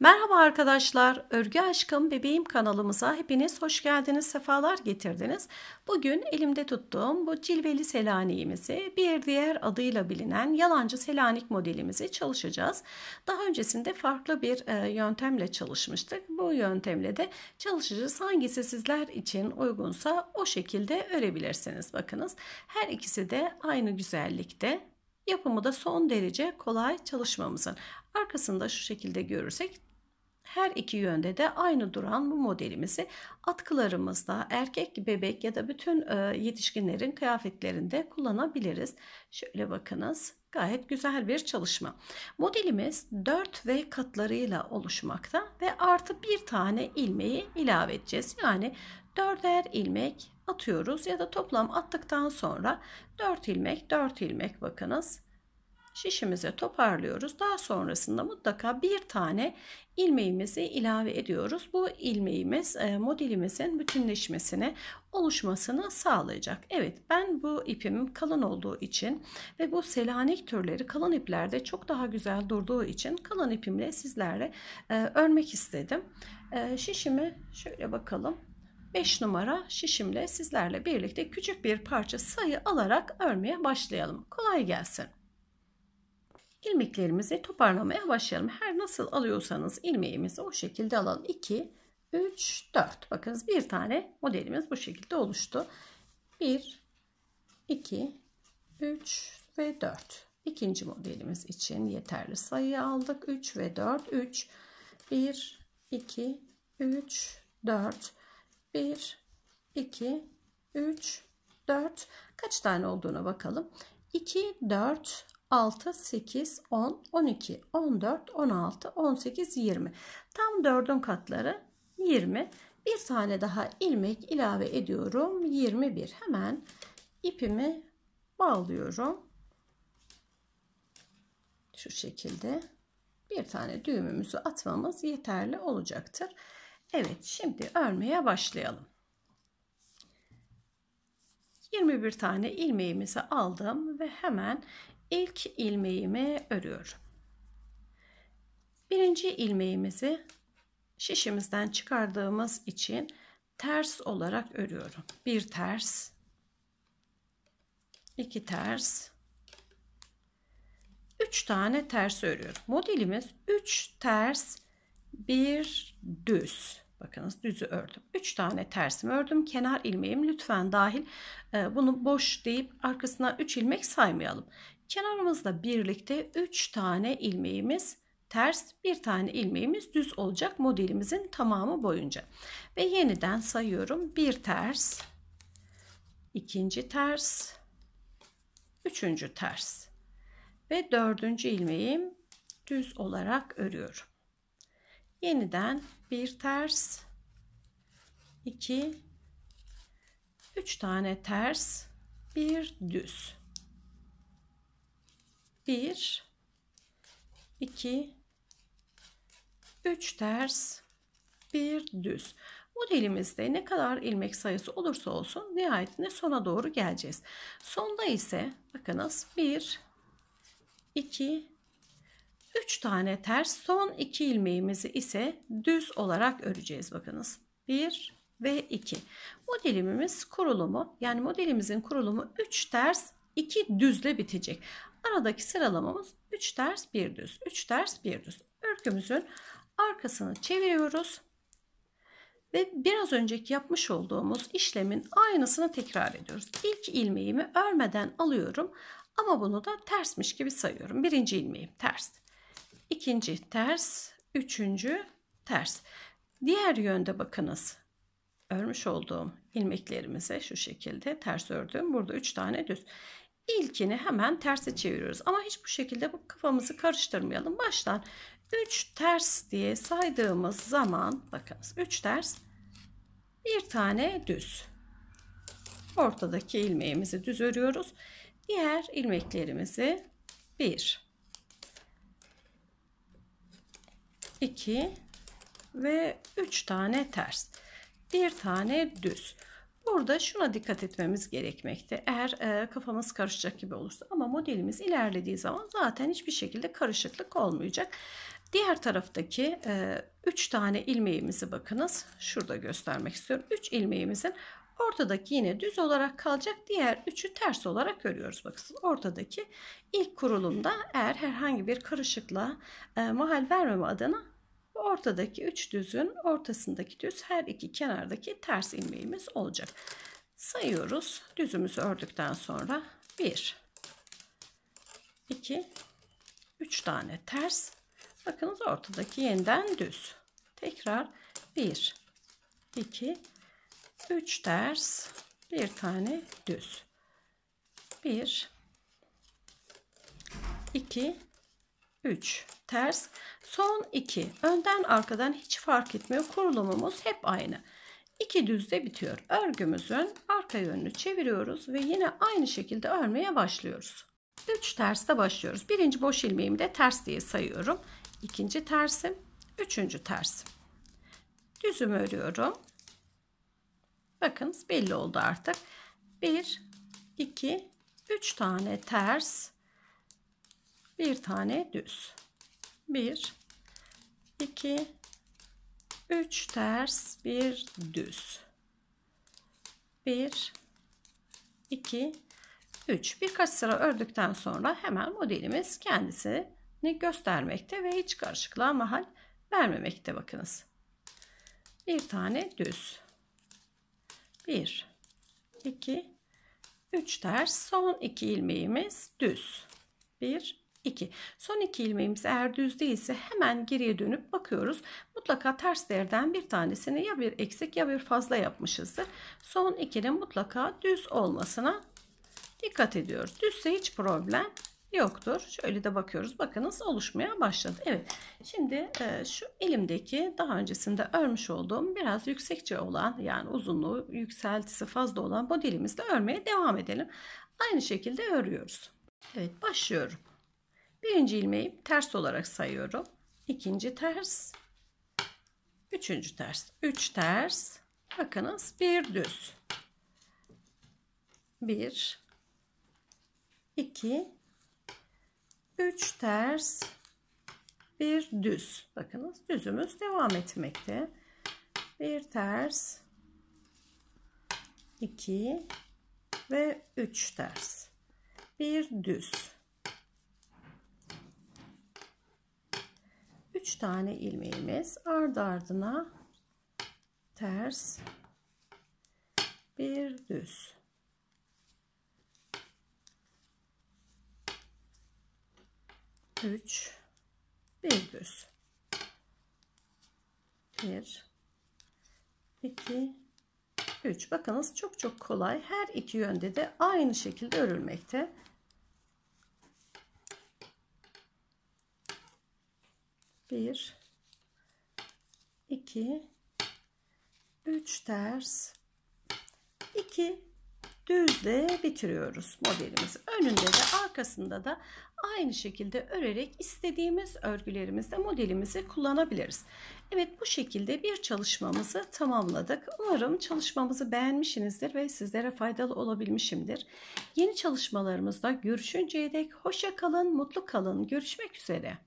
Merhaba arkadaşlar, Örgü Aşkım Bebeğim kanalımıza hepiniz hoş geldiniz, sefalar getirdiniz. Bugün elimde tuttuğum bu cilveli selaniğimizi bir diğer adıyla bilinen yalancı selanik modelimizi çalışacağız. Daha öncesinde farklı bir e, yöntemle çalışmıştık. Bu yöntemle de çalışacağız. Hangisi sizler için uygunsa o şekilde örebilirsiniz. Bakınız her ikisi de aynı güzellikte. Yapımı da son derece kolay çalışmamızın. Arkasında şu şekilde görürsek her iki yönde de aynı duran bu modelimizi atkılarımızda erkek bebek ya da bütün e, yetişkinlerin kıyafetlerinde kullanabiliriz. Şöyle bakınız gayet güzel bir çalışma. Modelimiz 4 V katlarıyla oluşmakta ve artı bir tane ilmeği ilave edeceğiz. Yani 4'er ilmek atıyoruz ya da toplam attıktan sonra 4 ilmek 4 ilmek bakınız şişimize toparlıyoruz. Daha sonrasında mutlaka bir tane ilmeğimizi ilave ediyoruz. Bu ilmeğimiz e, modelimizin bütünleşmesini, oluşmasını sağlayacak. Evet ben bu ipim kalın olduğu için ve bu selanik türleri kalın iplerde çok daha güzel durduğu için kalın ipimle sizlerle e, örmek istedim. E, şişimi şöyle bakalım. 5 numara şişimle sizlerle birlikte küçük bir parça sayı alarak örmeye başlayalım. Kolay gelsin ilmeklerimizi toparlamaya başlayalım. Her nasıl alıyorsanız ilmeğimizi o şekilde alalım. 2, 3, 4. Bakınız bir tane modelimiz bu şekilde oluştu. 1, 2, 3 ve 4. İkinci modelimiz için yeterli sayı aldık. 3 ve 4. 3, 1, 2, 3, 4. 1, 2, 3, 4. Kaç tane olduğuna bakalım. 2, 4, 6, 8, 10, 12, 14, 16, 18, 20. Tam 4'ün katları 20. Bir tane daha ilmek ilave ediyorum. 21. Hemen ipimi bağlıyorum. Şu şekilde bir tane düğümümüzü atmamız yeterli olacaktır. Evet şimdi örmeye başlayalım. 21 tane ilmeğimizi aldım ve hemen İlk ilmeğimi örüyorum. Birinci ilmeğimizi şişimizden çıkardığımız için ters olarak örüyorum. Bir ters, iki ters, üç tane ters örüyorum. Modelimiz üç ters, bir düz. Bakınız düzü ördüm. Üç tane tersimi ördüm. Kenar ilmeğim lütfen dahil. E, bunu boş deyip arkasına üç ilmek saymayalım. Kenarımızla birlikte 3 tane ilmeğimiz ters, bir tane ilmeğimiz düz olacak modelimizin tamamı boyunca. Ve yeniden sayıyorum. Bir ters, ikinci ters, üçüncü ters ve dördüncü ilmeğim düz olarak örüyorum. Yeniden bir ters, iki, üç tane ters, bir düz. 1 2 3 ters bir düz. Modelimizde ne kadar ilmek sayısı olursa olsun nihayetinde sona doğru geleceğiz. Sonda ise bakınız 1 2 3 tane ters son 2 ilmeğimizi ise düz olarak öreceğiz bakınız. 1 ve 2. Modelimiz kurulumu yani modelimizin kurulumu 3 ters 2 düzle bitecek. Aradaki sıralamamız 3 ters 1 düz. 3 ters 1 düz. Örgümüzün arkasını çeviriyoruz. Ve biraz önceki yapmış olduğumuz işlemin aynısını tekrar ediyoruz. İlk ilmeğimi örmeden alıyorum ama bunu da tersmiş gibi sayıyorum. Birinci ilmeğim ters. ikinci ters. Üçüncü ters. Diğer yönde bakınız. Örmüş olduğum ilmeklerimize şu şekilde ters ördüm. Burada 3 tane düz ilkini hemen terse çeviriyoruz. Ama hiç bu şekilde kafamızı karıştırmayalım. Baştan 3 ters diye saydığımız zaman bakınız 3 ters bir tane düz. Ortadaki ilmeğimizi düz örüyoruz. Diğer ilmeklerimizi 1 2 ve 3 tane ters. Bir tane düz. Burada şuna dikkat etmemiz gerekmekte. Eğer e, kafamız karışacak gibi olursa ama modelimiz ilerlediği zaman zaten hiçbir şekilde karışıklık olmayacak. Diğer taraftaki 3 e, tane ilmeğimizi bakınız. Şurada göstermek istiyorum. 3 ilmeğimizin ortadaki yine düz olarak kalacak. Diğer 3'ü ters olarak örüyoruz. Bakın ortadaki ilk kurulumda eğer herhangi bir karışıklığa e, mahal vermeme adına ortadaki üç düzün ortasındaki düz her iki kenardaki ters ilmeğimiz olacak. Sayıyoruz. Düzümüzü ördükten sonra 1 2 3 tane ters. Bakınız ortadaki yeniden düz. Tekrar 1 2 3 ters, bir tane düz. 1 2 3 ters son 2 önden arkadan hiç fark etmiyor kurulumumuz hep aynı 2 düzde bitiyor örgümüzün arka yönünü çeviriyoruz ve yine aynı şekilde örmeye başlıyoruz 3 terste başlıyoruz birinci boş ilmeğimi de ters diye sayıyorum ikinci tersim üçüncü tersim düzümü örüyorum Bakınız belli oldu artık 1 2 3 tane ters bir tane düz. 1 2 3 ters bir düz. 1 2 3 birkaç sıra ördükten sonra hemen modelimiz kendisini göstermekte ve hiç karışıklığa mahal vermemekte bakınız. Bir tane düz. 1 2 3 ters son 2 ilmeğimiz düz. 1 2. Son iki ilmeğimiz eğer düz değilse hemen geriye dönüp bakıyoruz. Mutlaka ters değerden bir tanesini ya bir eksik ya bir fazla yapmışızdır. Son ikinin mutlaka düz olmasına dikkat ediyoruz. Düzse hiç problem yoktur. Şöyle de bakıyoruz. Bakınız oluşmaya başladı. Evet. Şimdi e, şu elimdeki daha öncesinde örmüş olduğum biraz yüksekçe olan yani uzunluğu yükseltisi fazla olan modelimizle örmeye devam edelim. Aynı şekilde örüyoruz. Evet başlıyorum. Birinci ilmeği ters olarak sayıyorum. İkinci ters. Üçüncü ters. Üç ters. Bakınız bir düz. Bir. iki, Üç ters. Bir düz. Bakınız düzümüz devam etmekte. Bir ters. iki ve üç ters. Bir düz. 3 tane ilmeğimiz ardı ardına ters bir düz üç bir düz bir iki üç bakınız çok çok kolay her iki yönde de aynı şekilde örülmekte bir, iki, üç ters, iki düzle bitiriyoruz modelimizi. Önünde de arkasında da aynı şekilde örerek istediğimiz örgülerimizde modelimizi kullanabiliriz. Evet bu şekilde bir çalışmamızı tamamladık. Umarım çalışmamızı beğenmişsinizdir ve sizlere faydalı olabilmişimdir. Yeni çalışmalarımızda görüşünceye dek hoşça kalın, mutlu kalın. Görüşmek üzere.